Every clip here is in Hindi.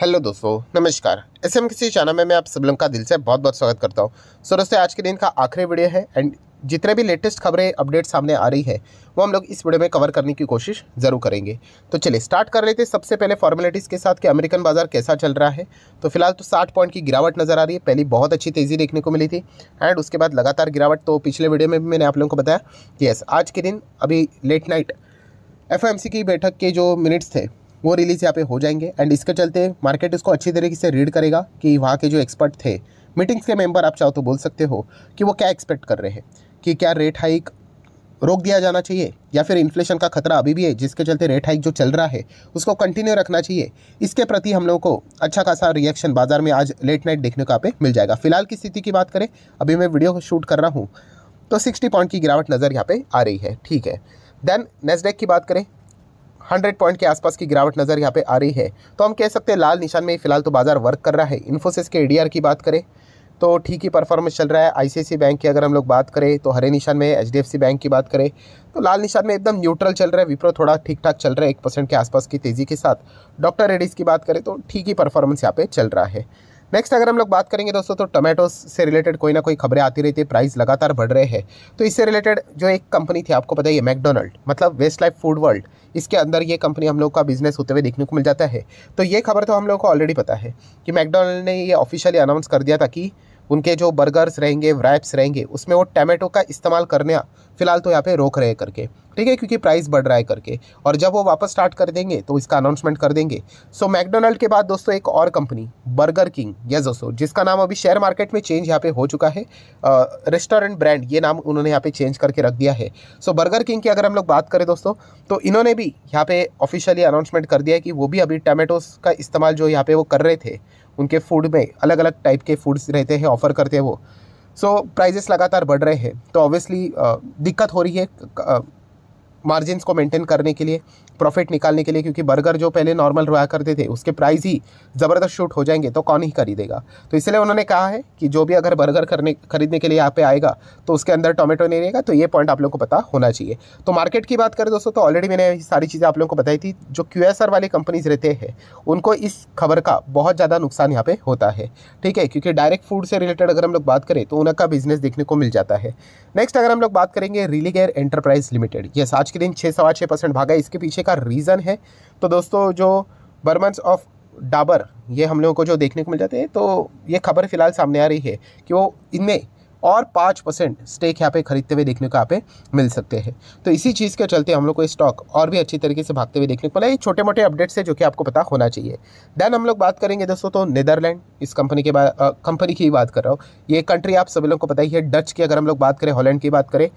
हेलो दोस्तों नमस्कार एस एम किसी चैनल में मैं आप सब लोग का दिल से बहुत बहुत स्वागत करता हूँ सो दोस्तों आज के दिन का आखिरी वीडियो है एंड जितने भी लेटेस्ट खबरें अपडेट सामने आ रही है वो हम लोग इस वीडियो में कवर करने की कोशिश जरूर करेंगे तो चलिए स्टार्ट कर लेते थे सबसे पहले फॉर्मेलिटीज़ के साथ कि अमेरिकन बाजार कैसा चल रहा है तो फिलहाल तो साठ पॉइंट की गिरावट नज़र आ रही है पहली बहुत अच्छी तेज़ी देखने को मिली थी एंड उसके बाद लगातार गिरावट तो पिछले वीडियो में भी मैंने आप लोगों को बताया कि यस आज के दिन अभी लेट नाइट एफ की बैठक के जो मिनट्स थे वो रिलीज़ यहाँ पे हो जाएंगे एंड इसके चलते मार्केट इसको अच्छी तरीके से रीड करेगा कि वहाँ के जो एक्सपर्ट थे मीटिंग्स के मेंबर आप चाहो तो बोल सकते हो कि वो क्या एक्सपेक्ट कर रहे हैं कि क्या रेट हाइक रोक दिया जाना चाहिए या फिर इन्फ्लेशन का खतरा अभी भी है जिसके चलते रेट हाइक जो चल रहा है उसको कंटिन्यू रखना चाहिए इसके प्रति हम लोगों को अच्छा खासा रिएक्शन बाजार में आज लेट नाइट देखने को आप मिल जाएगा फिलहाल की स्थिति की बात करें अभी मैं वीडियो शूट कर रहा हूँ तो सिक्सटी पॉइंट की गिरावट नज़र यहाँ पर आ रही है ठीक है देन नेस्डेक की बात करें हंड्रेड पॉइंट के आसपास की गिरावट नज़र यहाँ पे आ रही है तो हम कह सकते हैं लाल निशान में फिलहाल तो बाजार वर्क कर रहा है इन्फोसिस के एडीआर की बात करें तो ठीक ही परफॉर्मेंस चल रहा है आईसीआईसी बैंक की अगर हम लोग बात करें तो हरे निशान में एच बैंक की बात करें तो लाल निशान में एकदम न्यूट्रल चल रहा है विप्रो थोड़ा ठीक ठाक चल रहा है एक परसेंट के आसपास की तेज़ी के साथ डॉक्टर रेडीज़ की बात करें तो ठीक ही परफॉर्मेंस यहाँ पे चल रहा है नेक्स्ट अगर हम लोग बात करेंगे दोस्तों तो टोमेटो से रिलेटेड कोई ना कोई खबरें आती रहती है प्राइस लगातार बढ़ रहे हैं तो इससे रिलेटेड जो एक कंपनी थी आपको पता ही है मैकडोनल्ड मतलब वेस्ट लाइफ फूड वर्ल्ड इसके अंदर ये कंपनी हम लोग का बिजनेस होते हुए देखने को मिल जाता है तो ये खबर तो हम लोग को ऑलरेडी पता है कि मैकडोनल्ड ने ये ऑफिशियली अनाउंस कर दिया था कि उनके जो बर्गर्स रहेंगे व्रैप्स रहेंगे उसमें वो टमेटो का इस्तेमाल करने फिलहाल तो यहाँ पे रोक रहे करके ठीक है क्योंकि प्राइस बढ़ रहा है करके और जब वो वापस स्टार्ट कर देंगे तो इसका अनाउंसमेंट कर देंगे सो मैकडोनल्ड के बाद दोस्तों एक और कंपनी बर्गर किंग यस दोस्तों जिसका नाम अभी शेयर मार्केट में चेंज यहाँ पे हो चुका है रेस्टोरेंट ब्रांड ये नाम उन्होंने यहाँ पे चेंज करके रख दिया है सो बर्गर किंग की अगर हम लोग बात करें दोस्तों तो इन्होंने भी यहाँ पे ऑफिशियली अनाउंसमेंट कर दिया है कि वो भी अभी टमेटोस का इस्तेमाल जो यहाँ पे वो कर रहे थे उनके फूड में अलग अलग टाइप के फूड्स रहते हैं ऑफ़र करते हैं वो सो so, प्राइजेस लगातार बढ़ रहे हैं तो ऑब्वियसली दिक्कत हो रही है मार्जिनस को मेंटेन करने के लिए प्रॉफिट निकालने के लिए क्योंकि बर्गर जो पहले नॉर्मल रोया करते थे उसके प्राइस ही ज़बरदस्त शूट हो जाएंगे तो कौन ही खरीदेगा तो इसलिए उन्होंने कहा है कि जो भी अगर बर्गर करने खरीदने के लिए यहाँ पे आएगा तो उसके अंदर टोमेटो नहीं रहेगा तो ये पॉइंट आप लोग को पता होना चाहिए तो मार्केट की बात करें दोस्तों तो ऑलरेडी मैंने सारी चीज़ें आप लोगों को बताई थी जो क्यू एस आर वाली कंपनीज रहते हैं उनको इस खबर का बहुत ज़्यादा नुकसान यहाँ पर होता है ठीक है क्योंकि डायरेक्ट फूड से रिलेटेड अगर हम लोग बात करें तो उनका बिजनेस देखने को मिल जाता है नेक्स्ट अगर हम लोग बात करेंगे रिलीगेयर एंटरप्राइज लिमिटेड यस आज के दिन छः सवा छः परसेंट भागा इसके पीछे का रीज़न है तो दोस्तों जो बर्मन्स ऑफ डाबर ये हम लोगों को जो देखने को मिल जाते हैं तो ये खबर फिलहाल सामने आ रही है कि वो इनमें और पाँच परसेंट स्टेक यहाँ पे खरीदते हुए देखने को यहाँ पे मिल सकते हैं तो इसी चीज़ के चलते हम लोग को स्टॉक और भी अच्छी तरीके से भागते हुए देखने को मिला ये छोटे मोटे अपडेट्स है जो कि आपको पता होना चाहिए देन हम लोग बात करेंगे दोस्तों तो नीदरलैंड इस कंपनी के बाद कंपनी की बात कर रहा हूँ ये कंट्री आप सभी लोग को पता ही है डच की अगर हम लोग बात करें हॉलैंड की बात करें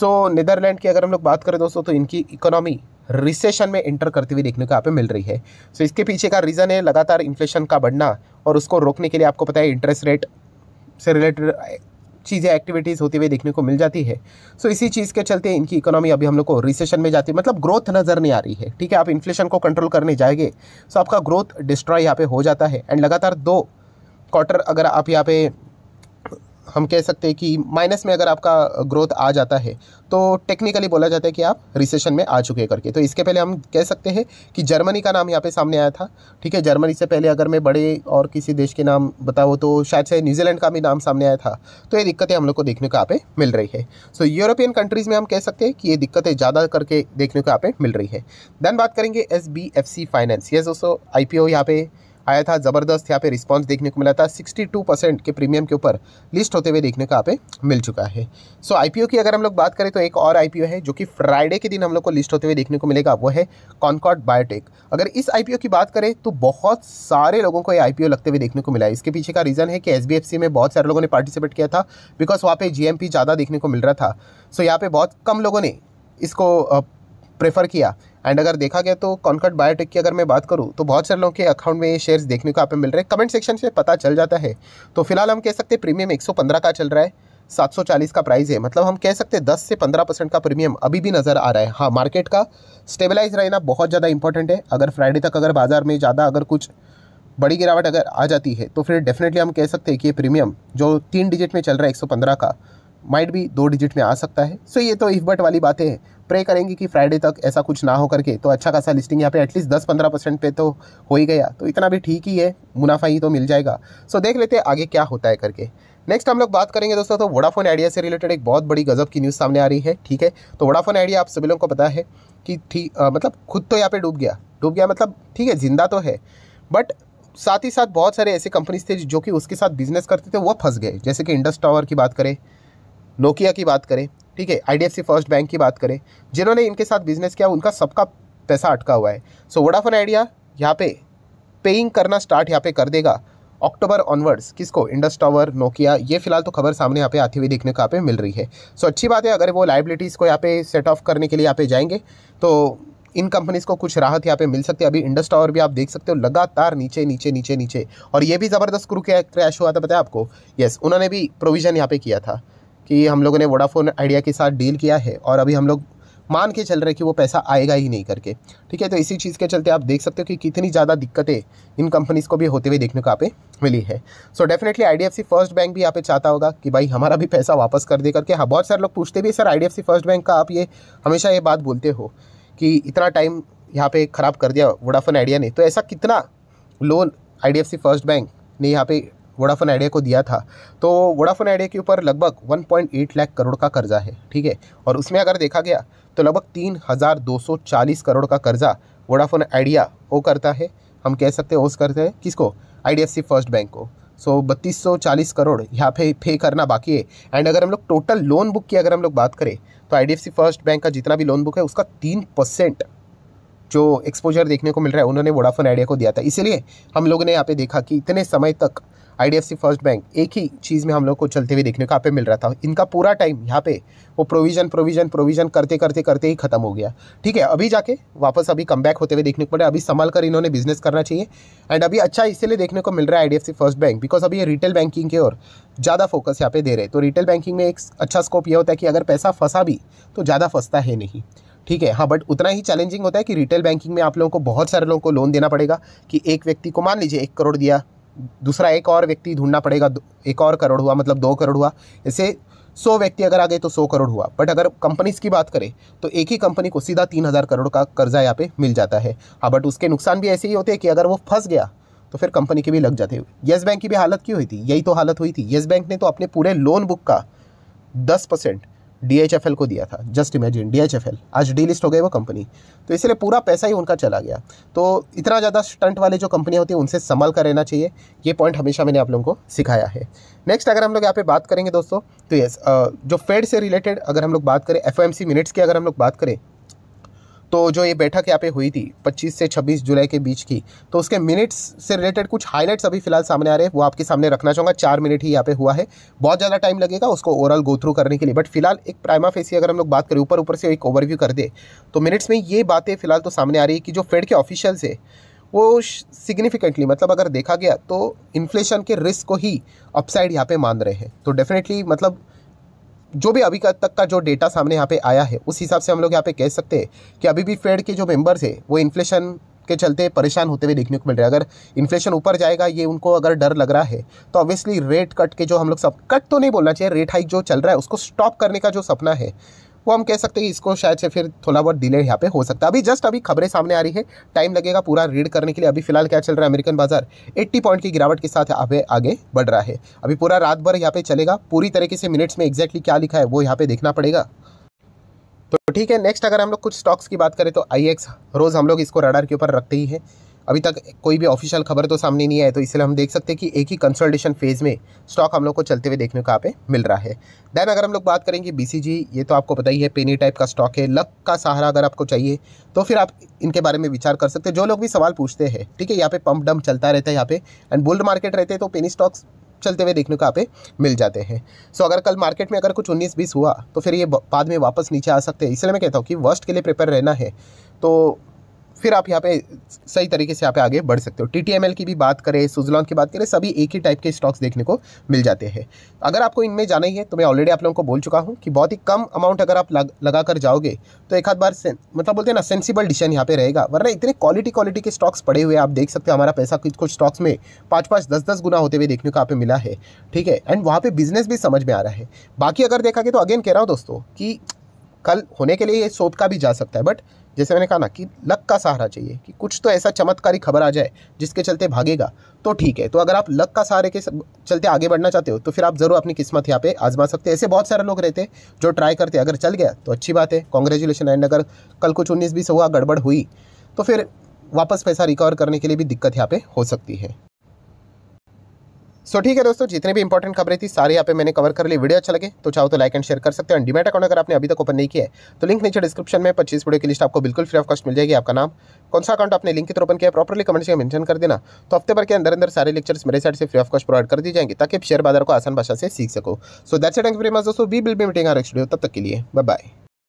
सो नीदरलैंड की अगर हम लोग बात करें दोस्तों तो इनकी इकोनॉमी रिसेशन में एंटर करते हुए देखने को यहाँ पे मिल रही है सो so, इसके पीछे का रीज़न है लगातार इन्फ्लेशन का बढ़ना और उसको रोकने के लिए आपको पता है इंटरेस्ट रेट से रिलेटेड चीज़ें एक्टिविटीज़ होती हुई देखने को मिल जाती है सो so, इसी चीज़ के चलते इनकी इकोनॉमी अभी हम लोग को रिसेशन में जाती है मतलब ग्रोथ नज़र नहीं आ रही है ठीक है आप इन्फ्लेशन को कंट्रोल करने जाएंगे सो so, आपका ग्रोथ डिस्ट्रॉय यहाँ पे हो जाता है एंड लगातार दो क्वार्टर अगर आप यहाँ पे हम कह सकते हैं कि माइनस में अगर आपका ग्रोथ आ जाता है तो टेक्निकली बोला जाता है कि आप रिसेशन में आ चुके करके तो इसके पहले हम कह सकते हैं कि जर्मनी का नाम यहाँ पे सामने आया था ठीक है जर्मनी से पहले अगर मैं बड़े और किसी देश के नाम बताऊँ तो शायद से न्यूजीलैंड का भी नाम सामने आया था तो ये दिक्कतें हम लोग को देखने को यहाँ पे मिल रही है सो यूरोपियन कंट्रीज़ में हम कह सकते हैं कि ये दिक्कतें ज़्यादा करके देखने को यहाँ पे मिल रही है देन बात करेंगे S B F C finance ये दोस्तों आई पी ओ यहाँ पे आया था ज़बरदस्त यहाँ पे रिस्पांस देखने को मिला था 62 परसेंट के प्रीमियम के ऊपर लिस्ट होते हुए देखने को यहाँ पे मिल चुका है सो so, आईपीओ की अगर हम लोग बात करें तो एक और आईपीओ है जो कि फ्राइडे के दिन हम लोग को लिस्ट होते हुए देखने को मिलेगा वो है कॉन्कॉट बायोटेक अगर इस आईपीओ की बात करें तो बहुत सारे लोगों को ये आईपीओ लगते हुए देखने को मिला है इसके पीछे का रीज़न है कि एस में बहुत सारे लोगों ने पार्टिसिपेट किया था बिकॉज वहाँ पर जी ज़्यादा देखने को मिल रहा था सो so, यहाँ पर बहुत कम लोगों ने इसको प्रेफर किया एंड अगर देखा गया तो कॉन्कट बायोटेक की अगर मैं बात करूँ तो बहुत सारे लोगों के अकाउंट में ये शेयर्स देखने को आप मिल रहे हैं कमेंट सेक्शन से पता चल जाता है तो फिलहाल हम कह सकते हैं प्रीमियम एक का चल रहा है 740 का प्राइस है मतलब हम कह सकते हैं 10 से 15 परसेंट का प्रीमियम अभी भी नज़र आ रहा है हाँ मार्केट का स्टेबलाइज रहना बहुत ज़्यादा इंपॉर्टेंट है अगर फ्राइडे तक अगर बाजार में ज़्यादा अगर कुछ बड़ी गिरावट अगर आ जाती है तो फिर डेफिनेटली हम कह सकते हैं कि ये प्रीमियम जो तीन डिजिट में चल रहा है एक का माइट भी दो डिजिट में आ सकता है सो so ये तो इफ बट वाली बातें हैं प्रे करेंगे कि फ्राइडे तक ऐसा कुछ ना हो करके तो अच्छा खासा लिस्टिंग यहाँ पे एटलीस्ट दस पंद्रह परसेंट पे तो हो ही गया तो इतना भी ठीक ही है मुनाफा ही तो मिल जाएगा सो so देख लेते हैं आगे क्या होता है करके नेक्स्ट हम लोग बात करेंगे दोस्तों तो वोडाफोन आइडिया से रिलेटेड एक बहुत बड़ी गजब की न्यूज़ सामने आ रही है ठीक है तो वोडाफोन आइडिया आप सभी लोगों को पता है कि ठीक मतलब खुद तो यहाँ पे डूब गया डूब गया मतलब ठीक है जिंदा तो है बट साथ ही साथ बहुत सारे ऐसे कंपनीज थे जो कि उसके साथ बिजनेस करते थे वो फंस गए जैसे कि इंडस टावर की बात करें नोकिया की बात करें ठीक है आई फर्स्ट बैंक की बात करें जिन्होंने इनके साथ बिजनेस किया उनका सबका पैसा अटका हुआ है सो वोडाफोन आइडिया यहाँ पे पेइंग करना स्टार्ट यहाँ पे कर देगा अक्टूबर ऑनवर्ड्स किसको इंडस टावर नोकिया ये फिलहाल तो खबर सामने यहाँ पे आती हुई देखने को यहाँ पे मिल रही है सो so, अच्छी बात है अगर वो लाइबिलिटीज़ को यहाँ पे सेट ऑफ करने के लिए यहाँ पे जाएंगे तो इन कंपनीज़ को कुछ राहत यहाँ पे मिल सकती है अभी इंडस टावर भी आप देख सकते हो लगातार नीचे नीचे नीचे नीचे और ये भी ज़बरदस्त क्रू क्रैश हुआ था बताया आपको यस उन्होंने भी प्रोविज़न यहाँ पे किया था कि हम लोगों ने वोडाफोन आइडिया के साथ डील किया है और अभी हम लोग मान के चल रहे कि वो पैसा आएगा ही नहीं करके ठीक है तो इसी चीज़ के चलते आप देख सकते हो कि कितनी ज़्यादा दिक्कतें इन कंपनीज़ को भी होते हुए देखने को आप मिली है so definitely I D first bank भी यहाँ पे चाहता होगा कि भाई हमारा भी पैसा वापस कर दे करके हाँ बहुत सारे लोग पूछते भी सर आई फर्स्ट बैंक का आप ये हमेशा ये बात बोलते हो कि इतना टाइम यहाँ पर ख़राब कर दिया वोडाफोन आइडिया ने तो ऐसा कितना लोन आई फर्स्ट बैंक ने यहाँ पे वोडाफोन आइडिया को दिया था तो वोडाफोन आइडिया के ऊपर लगभग 1.8 लाख करोड़ का कर्जा है ठीक है और उसमें अगर देखा गया तो लगभग तीन हज़ार दो सौ चालीस करोड़ का कर्जा वोडाफोन आइडिया वो करता है हम कह सकते हैं ओस करते हैं किसको आई फर्स्ट बैंक को सो बत्तीस सौ चालीस करोड़ यहाँ पे पे करना बाकी है एंड अगर हम लोग टोटल लोन बुक की अगर हम लोग बात करें तो आई फर्स्ट बैंक का जितना भी लोन बुक है उसका तीन परसेंट जो एक्सपोजर देखने को मिल रहा है उन्होंने वोडाफोन आइडिया को दिया था इसीलिए हम लोगों ने यहाँ पे देखा कि इतने समय तक आई फर्स्ट बैंक एक ही चीज़ में हम लोग को चलते हुए देखने को यहाँ पे मिल रहा था इनका पूरा टाइम यहाँ पे वो प्रोविज़न प्रोविज़न प्रोविज़न करते करते करते ही खत्म हो गया ठीक है अभी जाके वापस अभी कम होते हुए देखने को मिल रहा है अभी संभाल कर इन्होंने बिजनेस करना चाहिए एंड अभी अच्छा इसीलिए देखने को मिल रहा है आई फर्स्ट बैंक बिकॉज अभी ये रिटेल बैंकिंग की ओर ज़्यादा फोकस यहाँ पे दे रहे तो रिटेल बैंकिंग में एक अच्छा स्कोप यह होता है कि अगर पैसा फंसा भी तो ज़्यादा फंसता है नहीं ठीक है हाँ बट उतना ही चैलेंजिंग होता है कि रिटेल बैंकिंग में आप लोगों को बहुत सारे लोगों को लोन देना पड़ेगा कि एक व्यक्ति को मान लीजिए एक करोड़ दिया दूसरा एक और व्यक्ति ढूंढना पड़ेगा एक और करोड़ हुआ मतलब दो करोड़ हुआ ऐसे सौ व्यक्ति अगर आ गए तो सौ करोड़ हुआ बट अगर कंपनीज की बात करें तो एक ही कंपनी को सीधा तीन हज़ार करोड़ का कर्जा यहाँ पे मिल जाता है हाँ बट उसके नुकसान भी ऐसे ही होते हैं कि अगर वो फंस गया तो फिर कंपनी के भी लग जाते येस बैंक की भी हालत क्यों हुई थी यही तो हालत हुई थी येस बैंक ने तो अपने पूरे लोन बुक का दस परसेंट डी को दिया था जस्ट इमेजिन डी आज डी लिस्ट हो गई वो कंपनी तो इसलिए पूरा पैसा ही उनका चला गया तो इतना ज़्यादा स्टंट वाले जो कंपनियाँ होती हैं उनसे संभाल कर रहना चाहिए ये पॉइंट हमेशा मैंने आप लोगों को सिखाया है नेक्स्ट अगर हम लोग यहाँ पे बात करेंगे दोस्तों तो यस जो फेड से रिलेटेड अगर हम लोग बात करें एफ मिनट्स की अगर हम लोग बात करें तो जो ये बैठक यहाँ पे हुई थी 25 से 26 जुलाई के बीच की तो उसके मिनट्स से रिलेटेड कुछ हाईलाइट्स अभी फिलहाल सामने आ रहे हैं वो आपके सामने रखना चाहूँगा चार मिनट ही यहाँ पे हुआ है बहुत ज़्यादा टाइम लगेगा उसको ओवरऑल गो थ्रू करने के लिए बट फिलहाल एक प्राइमा फेसी अगर हम लोग बात करें ऊपर ऊपर से एक ओवरव्यू कर दे तो मिनट्स में ये बातें फिलहाल तो सामने आ रही है कि जो फेड के ऑफिशियल्स है वो सिग्निफिकेंटली मतलब अगर देखा गया तो इन्फ्लेशन के रिस्क को ही अपसाइड यहाँ पे मान रहे हैं तो डेफिनेटली मतलब जो भी अभी तक का जो डेटा सामने यहाँ पे आया है उस हिसाब से हम लोग यहाँ पे कह सकते हैं कि अभी भी फेड के जो मेंबर्स है वो इन्फ्लेशन के चलते परेशान होते हुए देखने को मिल रहा है अगर इन्फ्लेशन ऊपर जाएगा ये उनको अगर डर लग रहा है तो ऑब्वियसली रेट कट के जो हम लोग सब कट तो नहीं बोलना चाहिए रेट हाइक जो चल रहा है उसको स्टॉप करने का जो सपना है वो हम कह सकते हैं इसको शायद से फिर थोड़ा बहुत डिले यहाँ पे हो सकता है अभी जस्ट अभी खबरें सामने आ रही है टाइम लगेगा पूरा रीड करने के लिए अभी फिलहाल क्या चल रहा है अमेरिकन बाजार एट्टी पॉइंट की गिरावट के साथ आगे आगे बढ़ रहा है अभी पूरा रात भर यहाँ पे चलेगा पूरी तरीके से मिनट्स में एक्जैक्टली क्या लिखा है वो यहाँ पे देखना पड़ेगा तो ठीक है नेक्स्ट अगर हम लोग कुछ स्टॉक्स की बात करें तो आई रोज़ हम लोग इसको रडार के ऊपर रखते ही है अभी तक कोई भी ऑफिशियल खबर तो सामने नहीं आई तो इसलिए हम देख सकते हैं कि एक ही कंसल्टेशन फेज़ में स्टॉक हम लोग को चलते हुए देखने को यहाँ पे मिल रहा है दैन अगर हम लोग बात करेंगे बी ये तो आपको पता ही है पेनी टाइप का स्टॉक है लक का सहारा अगर आपको चाहिए तो फिर आप इनके बारे में विचार कर सकते हैं जो लोग भी सवाल पूछते हैं ठीक है यहाँ पे पंप डम चलता रहता है यहाँ पे एंड बुल्ड मार्केट रहते हैं तो पेनी स्टॉक्स चलते हुए देखने को यहाँ पे मिल जाते हैं सो so, अगर कल मार्केट में अगर कुछ उन्नीस बीस हुआ तो फिर ये बाद में वापस नीचे आ सकते हैं इसलिए मैं कहता हूँ कि वर्स्ट के लिए प्रिपेयर रहना है तो फिर आप यहाँ पे सही तरीके से यहाँ पे आगे बढ़ सकते हो टी की भी बात करें सुजलॉन की बात करें सभी एक ही टाइप के स्टॉक्स देखने को मिल जाते हैं अगर आपको इनमें जाना ही है तो मैं ऑलरेडी आप लोगों को बोल चुका हूँ कि बहुत ही कम अमाउंट अगर आप लग, लगा कर जाओगे तो एक आध बार मतलब बोलते हैं ना सेंसिबल डिसीजन यहाँ पे रहेगा वरना इतने क्वालिटी क्वालिटी के स्टॉक्स पड़े हुए आप देख सकते हो हमारा पैसा कुछ कुछ स्टॉक्स में पाँच पाँच दस दस गुना होते हुए देखने को आप मिला है ठीक है एंड वहाँ पर बिजनेस भी समझ में आ रहा है बाकी अगर देखा गया तो अगेन कह रहा हूँ दोस्तों कि कल होने के लिए ये सोप का भी जा सकता है बट जैसे मैंने कहा ना कि लक का सहारा चाहिए कि कुछ तो ऐसा चमत्कारी खबर आ जाए जिसके चलते भागेगा तो ठीक है तो अगर आप लक का सहारे के चलते आगे बढ़ना चाहते हो तो फिर आप ज़रूर अपनी किस्मत यहाँ पे आजमा सकते हैं ऐसे बहुत सारे लोग रहते हैं जो ट्राई करते अगर चल गया तो अच्छी बात है कॉन्ग्रेचुलेशन एंड अगर कल कुछ उन्नीस बीस हुआ गड़बड़ हुई तो फिर वापस पैसा रिकवर करने के लिए भी दिक्कत यहाँ पे हो सकती है सो ठीक है दोस्तों जितने भी इंपॉर्टेंट खबरें थी सारी यहाँ पे मैंने कवर कर ली वीडियो अच्छा लगे तो चाहो तो लाइक एंड शेयर कर सकते हैं डिमेट अकाउंट अगर आपने अभी तक ओपन नहीं किया है तो लिंक नीचे डिस्क्रिप्शन में पच्चीस वीडियो की लिस्ट आपको बिल्कुल फ्री ऑफ कॉस्ट मिल जाएगी आपका नाम कौन सा अकाउंट आपने लिंक के थ्रू ओपन किया प्रॉपरली कमेंट में मैंशन कर देना तो हफ्ते भर के अंदर अंदर सारे लेक्चर्स मेरे साइड से फ्री ऑफ कॉस्ट प्रोवाइड कर दी जाएंगे ताकि शेयर बाजार को आसान भाषा से सीख सको so that's it thank very much दोस्तों वी बिल भी मीटिंग हर स्टूडियो तब तक के लिए बाय बाय